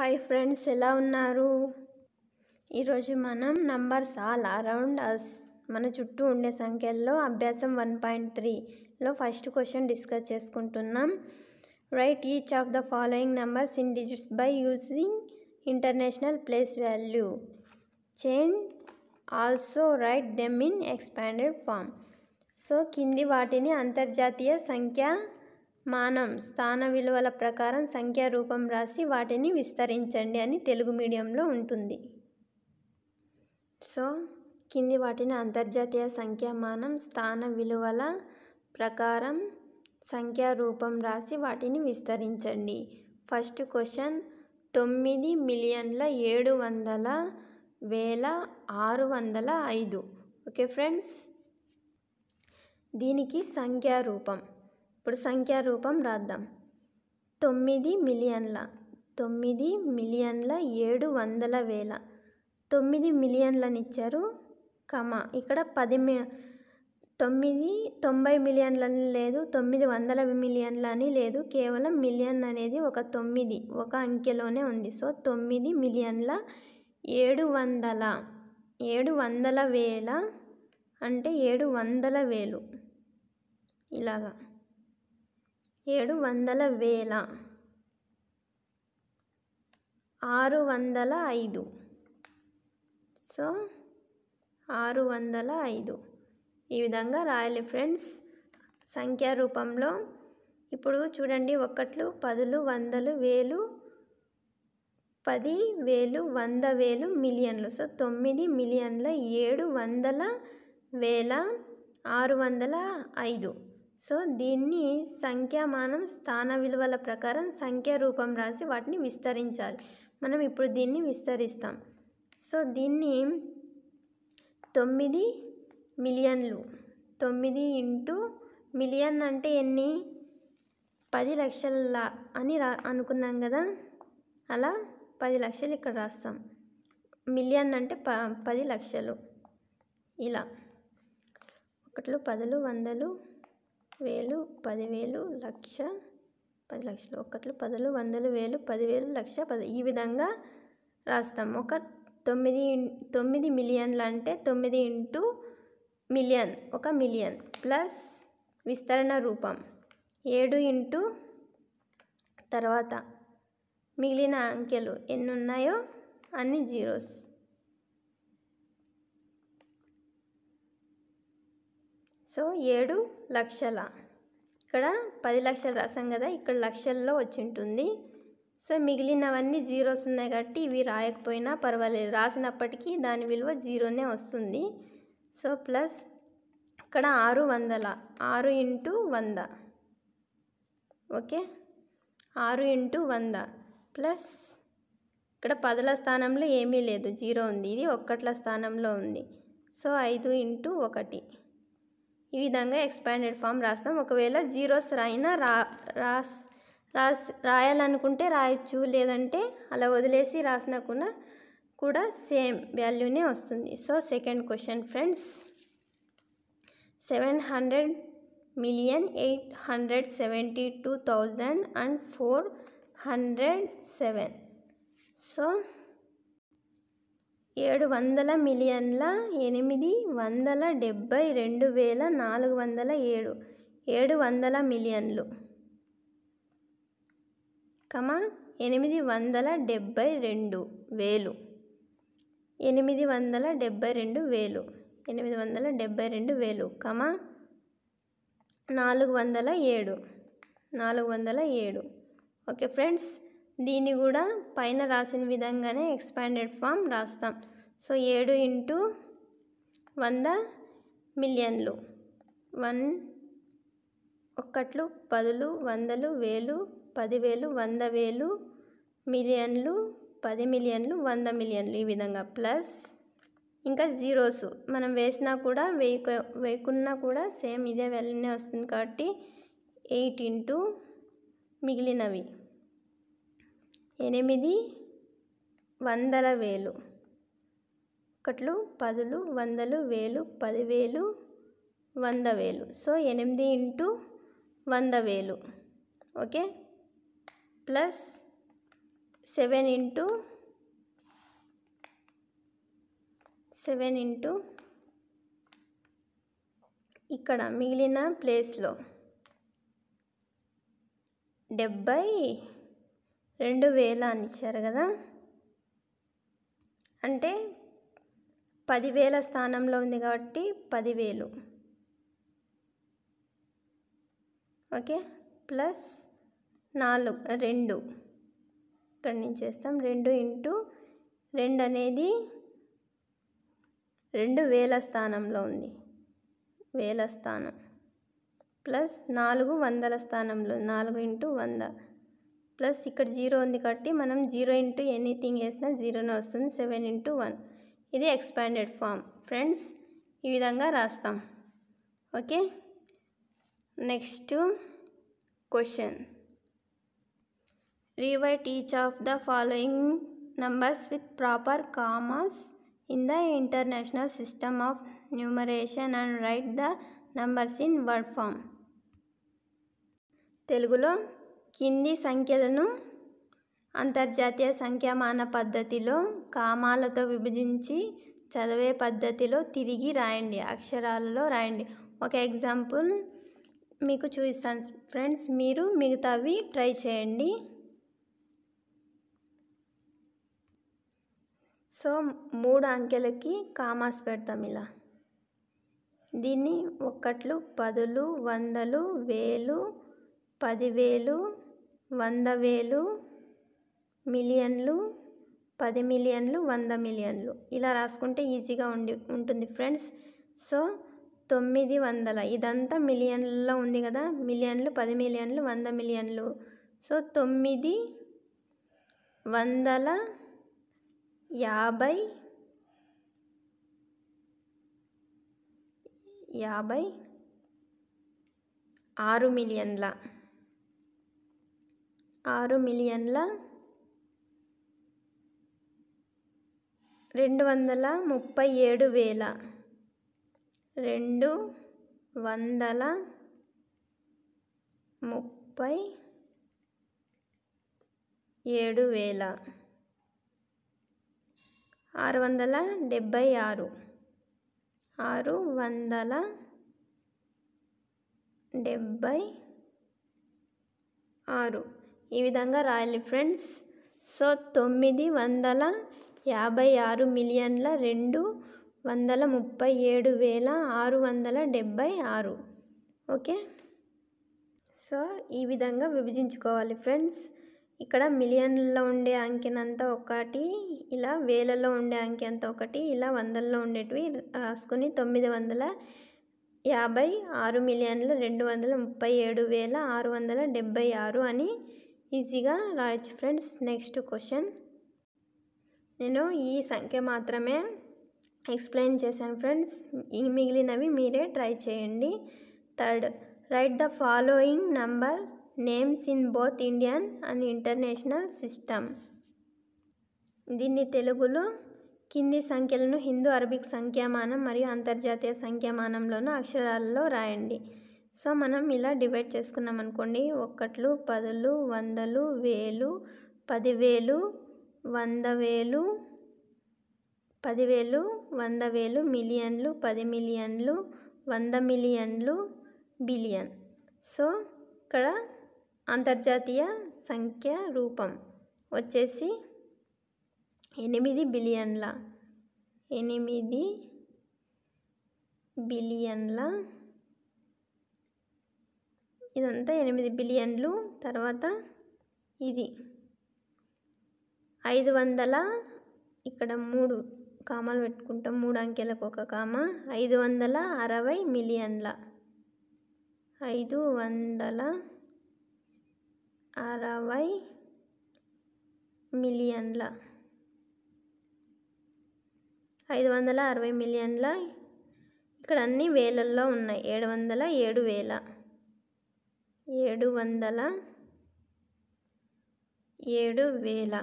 hi friends ఎలా ఉన్నారు ఈరోజు మనం నంబర్స్ ఆల్ అరౌండ్ అస్ మన చుట్టూ ఉండే సంఖ్యల్లో అభ్యాసం వన్ పాయింట్ త్రీలో ఫస్ట్ క్వశ్చన్ డిస్కస్ చేసుకుంటున్నాం right each of the following numbers in digits by using international place value change also write them in expanded form so కింది వాటిని అంతర్జాతీయ సంఖ్య మానం స్థాన విలువల ప్రకారం సంఖ్యా రూపం రాసి వాటిని విస్తరించండి అని తెలుగు మీడియంలో ఉంటుంది సో కింది వాటిని అంతర్జాతీయ సంఖ్యామానం స్థాన విలువల ప్రకారం సంఖ్యా రూపం రాసి వాటిని విస్తరించండి ఫస్ట్ క్వశ్చన్ తొమ్మిది మిలియన్ల ఏడు వందల వేల ఆరు వందల ఐదు ఓకే ఫ్రెండ్స్ దీనికి సంఖ్యారూపం ఇప్పుడు సంఖ్యా రూపం రాద్దాం తొమ్మిది మిలియన్ల తొమ్మిది మిలియన్ల ఏడు వందల వేల తొమ్మిది మిలియన్లనిచ్చారు కమ ఇక్కడ పది మి తొమ్మిది తొంభై మిలియన్లని లేదు తొమ్మిది వందల మిలియన్లని లేదు కేవలం మిలియన్ అనేది ఒక తొమ్మిది ఒక అంకెలోనే ఉంది సో తొమ్మిది మిలియన్ల ఏడు వందల ఏడు వందల వేల అంటే ఏడు వందల వేలు ఇలాగా ఏడు వందల వేల ఆరు వందల ఐదు సో ఆరు వందల ఐదు ఈ విధంగా రాయాలి ఫ్రెండ్స్ సంఖ్యా రూపంలో ఇప్పుడు చూడండి ఒకట్లు పదులు వందలు వేలు పది వేలు వంద వేలు మిలియన్లు సో తొమ్మిది మిలియన్ల ఏడు వందల వేల ఆరు వందల ఐదు సో దీన్ని సంఖ్యామానం స్థాన విలువల ప్రకారం సంఖ్య రూపం రాసి వాటిని విస్తరించాలి మనం ఇప్పుడు దీన్ని విస్తరిస్తాం సో దీన్ని తొమ్మిది మిలియన్లు తొమ్మిది ఇంటూ మిలియన్ అంటే ఎన్ని పది లక్షల అని రా అనుకున్నాం కదా అలా పది లక్షలు ఇక్కడ రాస్తాం మిలియన్ అంటే ప పది లక్షలు ఇలా ఒకటిలో పదులు వందలు వేలు పదివేలు లక్ష పది లక్షలు ఒకట్లు పదలు వందలు వేలు పదివేలు లక్ష పది ఈ విధంగా రాస్తాం ఒక తొమ్మిది తొమ్మిది మిలియన్లు అంటే తొమ్మిది ఇంటూ మిలియన్ ఒక మిలియన్ ప్లస్ విస్తరణ రూపం ఏడు ఇంటూ తర్వాత మిగిలిన అంకెలు ఎన్ని ఉన్నాయో అన్ని జీరోస్ సో ఏడు లక్షల ఇక్కడ పది లక్షలు రాసాం కదా ఇక్కడ లక్షల్లో వచ్చి ఉంటుంది సో మిగిలినవన్నీ జీరోస్ ఉన్నాయి కాబట్టి ఇవి రాయకపోయినా పర్వాలేదు రాసినప్పటికీ దాని విలువ జీరోనే వస్తుంది సో ప్లస్ ఇక్కడ ఆరు వందల ఆరు ఇంటూ వంద ఓకే ఆరు ఇంటూ వంద ప్లస్ ఇక్కడ పదల స్థానంలో ఏమీ లేదు జీరో ఉంది ఇది ఒక్కట్ల స్థానంలో ఉంది సో ఐదు ఇంటూ ఒకటి ఈ విధంగా ఎక్స్పాండెడ్ ఫామ్ రాస్తాం ఒకవేళ జీరోస్ రాయినా రా రాస్ రాస్ రాయాలనుకుంటే రాయొచ్చు లేదంటే అలా వదిలేసి రాసినాకున్న కూడా సేమ్ వాల్యూనే వస్తుంది so second question friends seven hundred million eight hundred seventy two thousand and four hundred seven so ఏడు వందల మిలియన్ల ఎనిమిది వందల డెబ్భై రెండు వేల నాలుగు వందల ఏడు ఏడు వందల మిలియన్లు కమ ఎనిమిది వందల డెబ్భై రెండు వేలు ఎనిమిది వందల డెబ్భై రెండు వేలు ఎనిమిది వందల డెబ్భై రెండు వేలు కమ నాలుగు వందల ఏడు నాలుగు వందల ఏడు ఓకే ఫ్రెండ్స్ దీన్ని కూడా పైన రాసిన విధంగానే ఎక్స్పాండెడ్ ఫామ్ రాస్తాం సో ఏడు ఇంటూ వంద మిలియన్లు వన్ ఒక్కట్లు పదులు వందలు వేలు పదివేలు వంద వేలు మిలియన్లు పది మిలియన్లు వంద మిలియన్లు ఈ విధంగా ప్లస్ ఇంకా జీరోస్ మనం వేసినా కూడా వేయక వేయకున్నా కూడా సేమ్ ఇదే వెళ్ళనే వస్తుంది కాబట్టి ఎయిట్ ఇంటూ మిగిలినవి ఎనిమిది వందల వేలు ఒకట్లు పదులు వందలు వేలు పదివేలు వంద వేలు సో ఎనిమిది ఇంటూ వంద వేలు okay plus seven into seven into ఇక్కడ మిగిలిన ప్లేస్లో డెబ్బై రెండు వేల అని ఇచ్చారు కదా అంటే పదివేల స్థానంలో ఉంది కాబట్టి పదివేలు ఓకే ప్లస్ నాలుగు రెండు ఇక్కడ నుంచి చేస్తాం రెండు ఇంటూ రెండు అనేది రెండు వేల స్థానంలో ఉంది వేల స్థానం ప్లస్ నాలుగు వందల స్థానంలో నాలుగు ఇంటూ వంద ప్లస్ ఇక్కడ జీరో ఉంది కాబట్టి మనం జీరో ఇంటూ ఎనీథింగ్ వేసినా జీరోనే వస్తుంది సెవెన్ ఇంటూ వన్ ఇది ఎక్స్పాండెడ్ ఫామ్ ఫ్రెండ్స్ ఈ విధంగా రాస్తాం okay next question rewrite each of the following numbers with proper commas in the international system of numeration and write the numbers in word form తెలుగులో కింది సంఖ్యలను అంతర్జాతీయ సంఖ్యామాన పద్ధతిలో కామాలతో విభజించి చదివే పద్ధతిలో తిరిగి రాయండి అక్షరాలలో రాయండి ఒక ఎగ్జాంపుల్ మీకు చూపిస్తాను ఫ్రెండ్స్ మీరు మిగతావి ట్రై చేయండి సో మూడు అంకెలకి కామాస్ పెడతాం ఇలా దీన్ని ఒక్కట్లు పదులు వందలు వేలు పదివేలు వంద వేలు మిలియన్లు పది మిలియన్లు వంద మిలియన్లు ఇలా రాసుకుంటే ఈజీగా ఉండి ఉంటుంది ఫ్రెండ్స్ సో తొమ్మిది వందల ఇదంతా మిలియన్లలో ఉంది కదా మిలియన్లు పది మిలియన్లు వంద మిలియన్లు సో తొమ్మిది వందల యాభై యాభై ఆరు మిలియన్ల ఆరు మిలియన్ల రెండు వందల ముప్పై ఏడు వేల రెండు వందల ముప్పై ఏడు వేల ఆరు వందల డెబ్భై ఆరు ఆరు వందల డెబ్భై ఆరు ఈ విధంగా రాయాలి ఫ్రెండ్స్ సో తొమ్మిది వందల యాభై ఆరు మిలియన్ల రెండు వందల ముప్పై ఏడు వేల ఆరు వందల డెబ్భై ఆరు ఓకే సో ఈ విధంగా విభజించుకోవాలి ఫ్రెండ్స్ ఇక్కడ మిలియన్లలో ఉండే అంకెనంతా ఒకటి ఇలా వేలలో ఉండే అంకె అంత ఒకటి ఇలా వందల్లో ఉండేటివి రాసుకొని తొమ్మిది వందల యాభై ఆరు మిలియన్ల రెండు వందల ముప్పై ఏడు వేల ఆరు వందల డెబ్బై ఆరు అని ఈజీగా రాయొచ్చు ఫ్రెండ్స్ నెక్స్ట్ క్వశ్చన్ నేను ఈ సంఖ్య మాత్రమే ఎక్స్ప్లెయిన్ చేశాను ఫ్రెండ్స్ మిగిలినవి మీరే ట్రై చేయండి third write the following number names in both Indian and international system దీన్ని తెలుగులో కింది సంఖ్యలను హిందూ అరబిక్ సంఖ్యామానం మరియు అంతర్జాతీయ సంఖ్యామానంలోనూ అక్షరాలలో రాయండి సో మనం ఇలా డివైడ్ చేసుకున్నాం అనుకోండి ఒక్కట్లు పదులు వందలు వేలు పదివేలు వంద వేలు పదివేలు వంద వేలు మిలియన్లు పది మిలియన్లు వంద మిలియన్లు బిలియన్ సో ఇక్కడ అంతర్జాతీయ సంఖ్య రూపం వచ్చేసి ఎనిమిది బిలియన్ల ఎనిమిది బిలియన్ల ఇదంతా ఎనిమిది బిలియన్లు తర్వాత ఇది ఐదు వందల ఇక్కడ మూడు కామాలు పెట్టుకుంటాం మూడు అంకెలకు ఒక కామ ఐదు వందల అరవై మిలియన్ల ఐదు వందల అరవై మిలియన్ల ఐదు వందల అరవై మిలియన్ల ఇక్కడ అన్నీ వేలల్లో ఉన్నాయి ఏడు వందల ఏడు వేల ఏడు వందల ఏడు వేల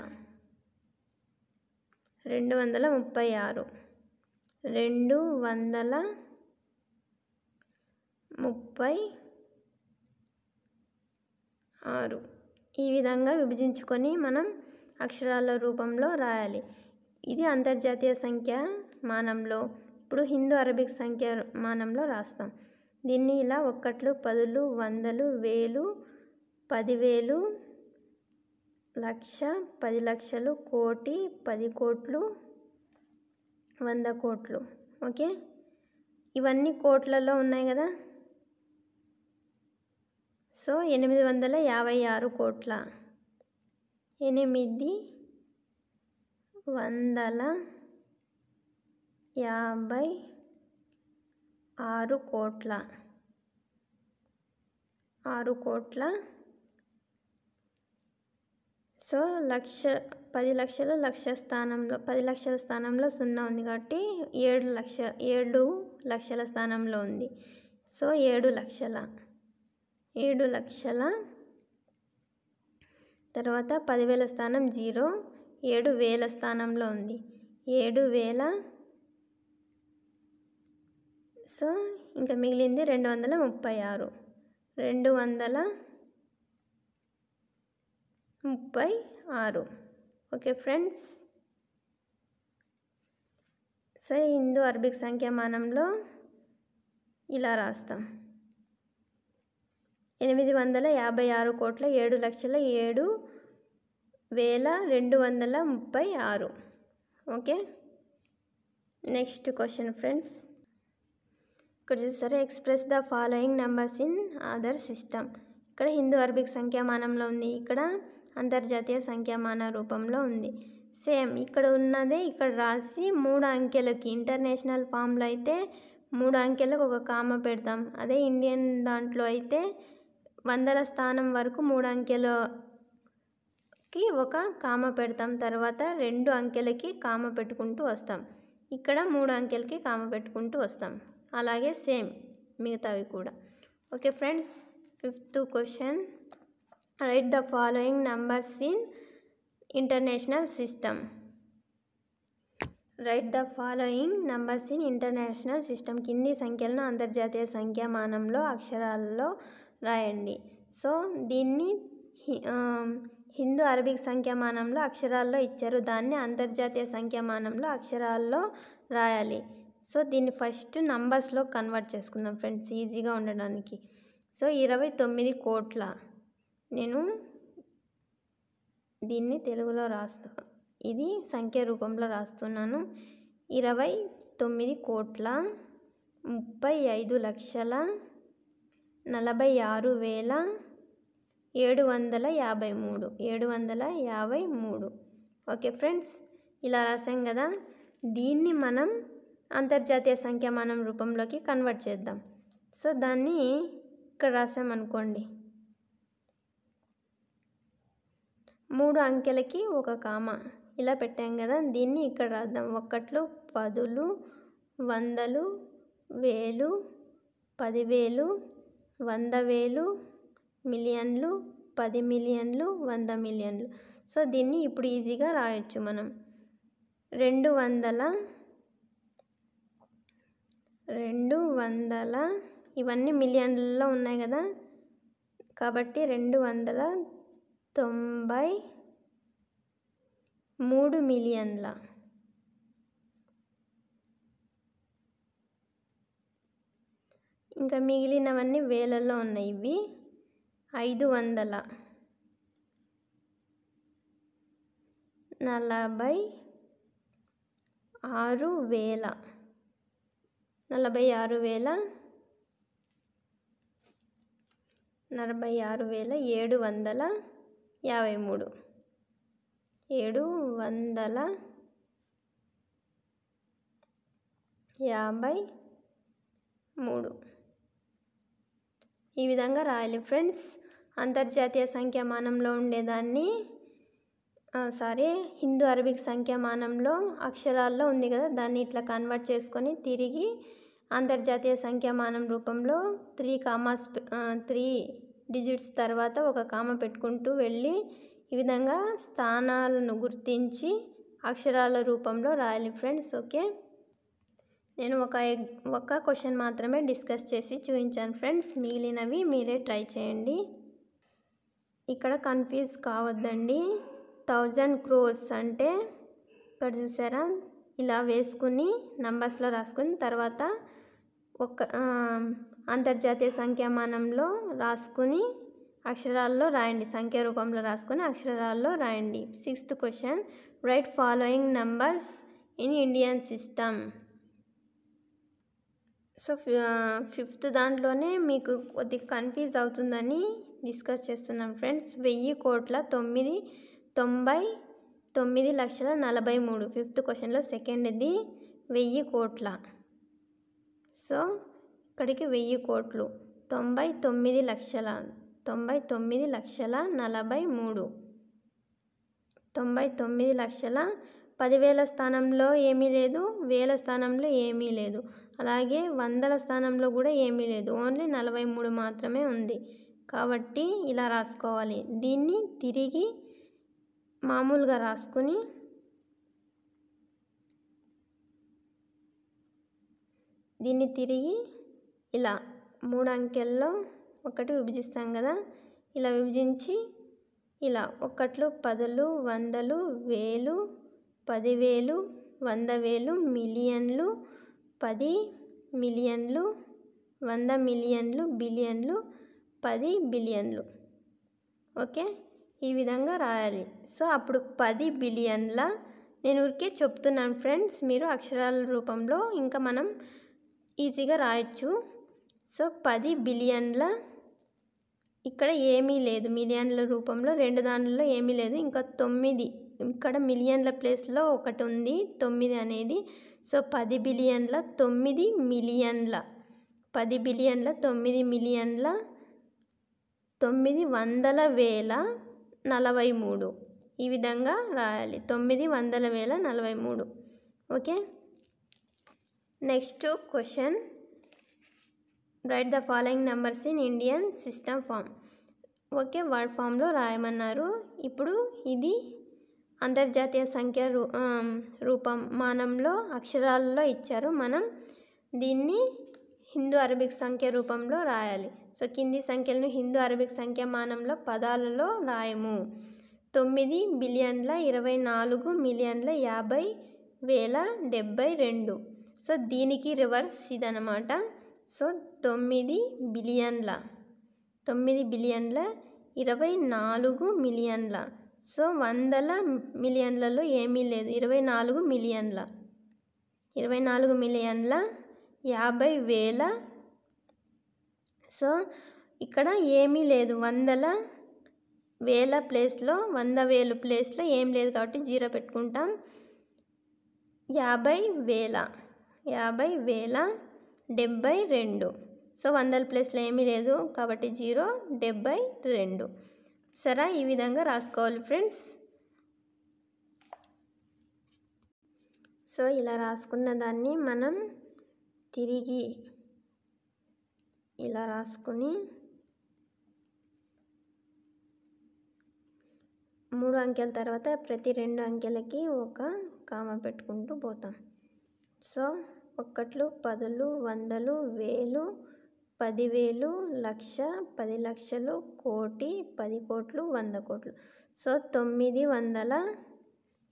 రెండు వందల ముప్పై ఆరు రెండు వందల ముప్పై ఆరు ఈ విధంగా విభజించుకొని మనం అక్షరాల రూపంలో రాయాలి ఇది అంతర్జాతీయ సంఖ్య మానంలో ఇప్పుడు హిందూ అరబిక్ సంఖ్య మానంలో రాస్తాం దీన్ని ఇలా ఒక్కట్లు పదులు వందలు వేలు పదివేలు లక్ష పది లక్షలు కోటి పది కోట్లు వంద కోట్లు ఓకే ఇవన్నీ కోట్లలో ఉన్నాయి కదా సో ఎనిమిది వందల యాభై ఆరు కోట్ల ఎనిమిది వందల యాభై ఆరు కోట్ల ఆరు కోట్ల సో లక్ష పది లక్షలు లక్ష స్థానంలో పది లక్షల స్థానంలో సున్నా ఉంది కాబట్టి ఏడు లక్ష ఏడు లక్షల స్థానంలో ఉంది సో ఏడు లక్షల ఏడు లక్షల తర్వాత పదివేల స్థానం జీరో ఏడు వేల స్థానంలో ఉంది ఏడు వేల సో ఇంకా మిగిలింది రెండు వందల ముప్పై ఆరు రెండు వందల ముప్పై ఆరు okay friends so Hindu Arabic సంఖ్యామానంలో ఇలా రాస్తాం ఎనిమిది వందల యాభై ఆరు కోట్ల ఏడు లక్షల ఏడు వేల రెండు వందల ముప్పై ఆరు ఓకే నెక్స్ట్ క్వశ్చన్ ఫ్రెండ్స్ ఇక్కడ చూస్తారు express the following numbers in other system ఇక్కడ హిందూ అరబిక్ సంఖ్యామానంలో ఉంది ఇక్కడ అంతర్జాతీయ సంఖ్యామాన రూపంలో ఉంది సేమ్ ఇక్కడ ఉన్నదే ఇక్కడ రాసి మూడు అంకెలకి ఇంటర్నేషనల్ ఫామ్లో అయితే మూడు అంకెలకు ఒక కామ పెడతాం అదే ఇండియన్ దాంట్లో అయితే వందల స్థానం వరకు మూడు అంకెలకి ఒక కామ పెడతాం తర్వాత రెండు అంకెలకి కామ పెట్టుకుంటూ వస్తాం ఇక్కడ మూడు అంకెలకి కామ పెట్టుకుంటూ వస్తాం అలాగే సేమ్ మిగతావి కూడా okay friends fifth question write the following numbers in international system write the following numbers in international system కింది సంఖ్యలను అంతర్జాతీయ సంఖ్యామానంలో అక్షరాలలో రాయండి సో దీన్ని హిందూ అరబిక్ సంఖ్యామానంలో అక్షరాల్లో ఇచ్చారు దాన్ని అంతర్జాతీయ సంఖ్యామానంలో అక్షరాల్లో రాయాలి సో దీన్ని ఫస్ట్ నంబర్స్లో కన్వర్ట్ చేసుకుందాం ఫ్రెండ్స్ ఈజీగా ఉండడానికి సో ఇరవై తొమ్మిది కోట్ల నేను దీన్ని తెలుగులో రాస్తా ఇది సంఖ్య రూపంలో రాస్తున్నాను ఇరవై తొమ్మిది కోట్ల ముప్పై ఐదు లక్షల నలభై ఆరు వేల ఏడు వందల యాభై మూడు ఏడు వందల యాభై మూడు ఓకే ఫ్రెండ్స్ ఇలా రాసాం కదా దీన్ని మనం అంతర్జాతీయ సంఖ్యామానం రూపంలోకి కన్వర్ట్ చేద్దాం సో దాన్ని ఇక్కడ రాసామనుకోండి మూడు అంకెలకి ఒక కామ ఇలా పెట్టాం కదా దీన్ని ఇక్కడ రాద్దాం ఒక్కట్లు పదులు వందలు వేలు పదివేలు వంద వేలు మిలియన్లు పది మిలియన్లు వంద మిలియన్లు సో దీన్ని ఇప్పుడు ఈజీగా రాయొచ్చు మనం రెండు వందల రెండు వందల ఇవన్నీ మిలియన్లలో ఉన్నాయి కదా కాబట్టి రెండు వందల తొంభై మూడు మిలియన్ల ఇంకా మిగిలినవన్నీ వేలల్లో ఉన్నాయి ఇవి ఐదు వందల నలభై ఆరు వేల నలభై ఆరు వేల నలభై ఆరు వేల ఏడు వందల యాభై మూడు ఏడు వందల యాభై మూడు ఈ విధంగా రాయాలి ఫ్రెండ్స్ అంతర్జాతీయ సంఖ్యామానంలో ఉండేదాన్ని సారీ హిందూ అరబిక్ సంఖ్యామానంలో అక్షరాల్లో ఉంది కదా దాన్ని ఇట్లా కన్వర్ట్ చేసుకొని తిరిగి అంతర్జాతీయ సంఖ్యామానం రూపంలో త్రీ కామాస్ త్రీ డిజిట్స్ తర్వాత ఒక కామ పెట్టుకుంటూ వెళ్ళి ఈ విధంగా స్థానాలను గుర్తించి అక్షరాల రూపంలో రాయాలి ఫ్రెండ్స్ ఓకే నేను ఒక ఒక క్వశ్చన్ మాత్రమే డిస్కస్ చేసి చూపించాను ఫ్రెండ్స్ మిగిలినవి మీరే ట్రై చేయండి ఇక్కడ కన్ఫ్యూజ్ కావద్దండి థౌజండ్ క్రోర్స్ అంటే ఇక్కడ చూసారా ఇలా వేసుకుని నంబర్స్లో రాసుకుని తర్వాత ఒక్క అంతర్జాతీయ సంఖ్యామానంలో రాసుకుని అక్షరాల్లో రాయండి సంఖ్య రూపంలో రాసుకొని అక్షరాల్లో రాయండి sixth question write following numbers in Indian system so fifth దాంట్లోనే మీకు కొద్దిగా కన్ఫ్యూజ్ అవుతుందని డిస్కస్ చేస్తున్నాం ఫ్రెండ్స్ వెయ్యి కోట్ల తొమ్మిది తొంభై తొమ్మిది లక్షల నలభై మూడు ఫిఫ్త్ క్వశ్చన్లో సెకండ్ది వెయ్యి కోట్ల సో ఇక్కడికి వెయ్యి కోట్లు తొంభై తొమ్మిది లక్షల తొంభై తొమ్మిది లక్షల నలభై మూడు తొంభై తొమ్మిది లక్షల పదివేల స్థానంలో ఏమీ లేదు వేల స్థానంలో ఏమీ లేదు అలాగే వందల స్థానంలో కూడా ఏమీ లేదు ఓన్లీ నలభై మూడు మాత్రమే ఉంది కాబట్టి ఇలా రాసుకోవాలి దీన్ని తిరిగి మామూలుగా రాసుకుని దీన్ని తిరిగి ఇలా మూడు అంకెల్లో ఒకటి విభజిస్తాం కదా ఇలా విభజించి ఇలా ఒకట్లు పదులు వందలు వేలు పదివేలు వంద వేలు మిలియన్లు పది మిలియన్లు వంద మిలియన్లు బిలియన్లు పది బిలియన్లు ఓకే ఈ విధంగా రాయాలి సో అప్పుడు పది బిలియన్ల నేను ఊరికే చెప్తున్నాను ఫ్రెండ్స్ మీరు అక్షరాల రూపంలో ఇంకా మనం ఈజీగా రాయొచ్చు సో పది బిలియన్ల ఇక్కడ ఏమీ లేదు మిలియన్ల రూపంలో రెండు దానిలో ఏమీ లేదు ఇంకా తొమ్మిది ఇక్కడ మిలియన్ల ప్లేస్లో ఒకటి ఉంది తొమ్మిది అనేది సో పది బిలియన్ల తొమ్మిది మిలియన్ల పది బిలియన్ల తొమ్మిది మిలియన్ల తొమ్మిది వందల వేల నలభై మూడు ఈ విధంగా రాయాలి తొమ్మిది వందల వేల నలభై మూడు okay next question write the following numbers in Indian system form okay word ఫామ్లో రాయమన్నారు ఇప్పుడు ఇది అంతర్జాతీయ సంఖ్య రూ రూపం మానంలో అక్షరాలలో ఇచ్చారు మనం దీన్ని హిందూ అరబిక్ సంఖ్య రూపంలో రాయాలి సో కింది సంఖ్యలను హిందూ అరబిక్ సంఖ్య మానంలో పదాలలో రాయము తొమ్మిది బిలియన్ల ఇరవై నాలుగు మిలియన్ల యాభై వేల డెబ్బై రెండు సో దీనికి రివర్స్ ఇదనమాట సో తొమ్మిది బిలియన్ల తొమ్మిది బిలియన్ల ఇరవై నాలుగు మిలియన్ల సో వందల మిలియన్లలో ఏమీ లేదు ఇరవై నాలుగు మిలియన్ల ఇరవై నాలుగు మిలియన్ల యాభై వేల సో ఇక్కడ ఏమీ లేదు వందల వేల ప్లేస్లో వంద వేలు ప్లేస్లో ఏం లేదు కాబట్టి జీరో పెట్టుకుంటాం యాభై వేల యాభై వేల డెబ్బై రెండు సో వందల ప్లస్లో ఏమీ లేదు కాబట్టి జీరో డెబ్బై రెండు సరే ఈ విధంగా రాసుకోవాలి ఫ్రెండ్స్ సో ఇలా రాసుకున్న దాన్ని మనం తిరిగి ఇలా రాసుకుని మూడు అంకెల తర్వాత ప్రతి రెండు అంకెలకి ఒక కామ పెట్టుకుంటూ పోతాం సో ఒకట్లు పదులు వందలు వేలు పదివేలు లక్ష పది లక్షలు కోటి పది కోట్లు వంద కోట్లు సో తొమ్మిది వందల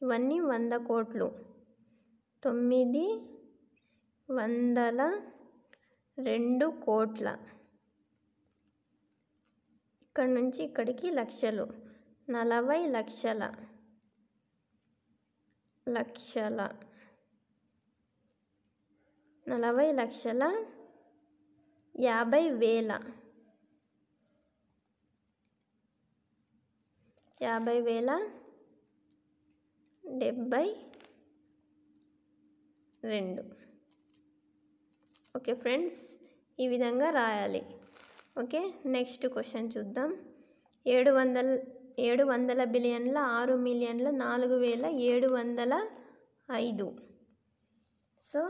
ఇవన్నీ వంద కోట్లు తొమ్మిది వందల రెండు కోట్ల ఇక్కడ నుంచి ఇక్కడికి లక్షలు నలభై లక్షల లక్షల నలభై లక్షల యాభై వేల యాభై వేల డెబ్భై రెండు ఓకే ఫ్రెండ్స్ ఈ విధంగా రాయాలి ఓకే నెక్స్ట్ క్వశ్చన్ చూద్దాం ఏడు వందల ఏడు వందల బిలియన్ల ఆరు మిలియన్ల నాలుగు వేల ఏడు వందల ఐదు సో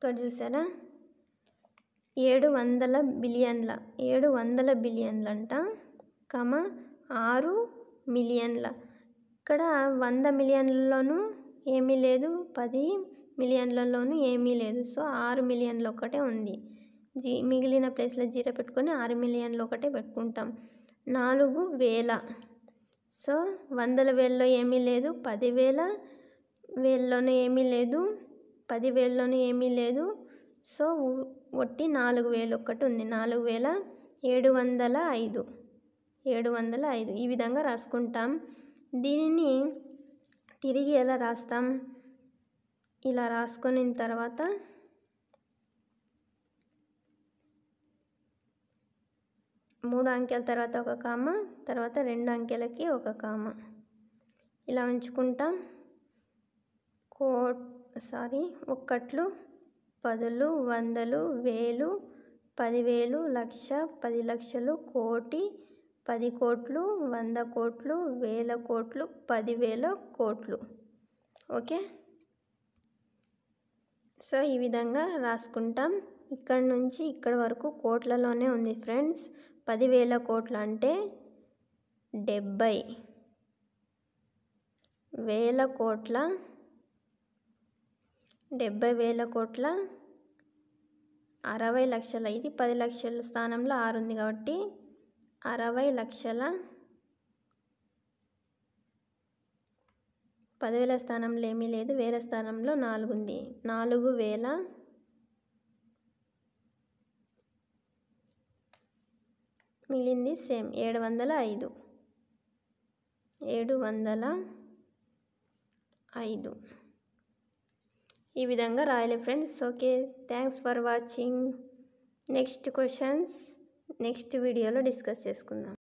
ఇక్కడ చూసారా ఏడు వందల బిలియన్ల ఏడు వందల బిలియన్లంట కమ ఆరు మిలియన్ల ఇక్కడ వంద మిలియన్లలోనూ ఏమీ లేదు పది మిలియన్లలోనూ ఏమీ లేదు సో ఆరు మిలియన్లు ఒకటే ఉంది జీ మిగిలిన ప్లేస్లో జీరో పెట్టుకొని ఆరు మిలియన్లు ఒకటే పెట్టుకుంటాం నాలుగు వేల సో వందల వేలలో ఏమీ లేదు పదివేల వేలలోనూ ఏమీ లేదు పదివేల్లోనూ ఏమీ లేదు సో ఒట్టి నాలుగు వేలు ఒక్కటి ఉంది నాలుగు వేల ఏడు వందల ఐదు ఏడు వందల ఐదు ఈ విధంగా రాసుకుంటాం దీనిని తిరిగి ఎలా రాస్తాం ఇలా రాసుకొని తర్వాత మూడు అంకెల తర్వాత ఒక కామ తర్వాత రెండు అంకెలకి ఒక కామ ఇలా ఉంచుకుంటాం కోట్ సారీ ఒక్కట్లు పదులు వందలు వేలు పదివేలు లక్ష పది లక్షలు కోటి పది కోట్లు వంద కోట్లు వేల కోట్లు పదివేల కోట్లు ఓకే సో ఈ విధంగా రాసుకుంటాం ఇక్కడ నుంచి ఇక్కడ వరకు కోట్లలోనే ఉంది ఫ్రెండ్స్ పదివేల కోట్లు అంటే డెబ్బై వేల కోట్ల డెబ్బై వేల కోట్ల అరవై లక్షల ఇది పది లక్షల స్థానంలో ఆరు ఉంది కాబట్టి అరవై లక్షల పదివేల స్థానంలో ఏమీ లేదు వేల స్థానంలో నాలుగు ఉంది నాలుగు వేల మిగిలింది సేమ్ ఏడు వందల ఐదు ఏడు వందల ఐదు ఈ విధంగా రాయాలి friends okay thanks for watching next questions next వీడియోలో డిస్కస్ చేసుకుందాం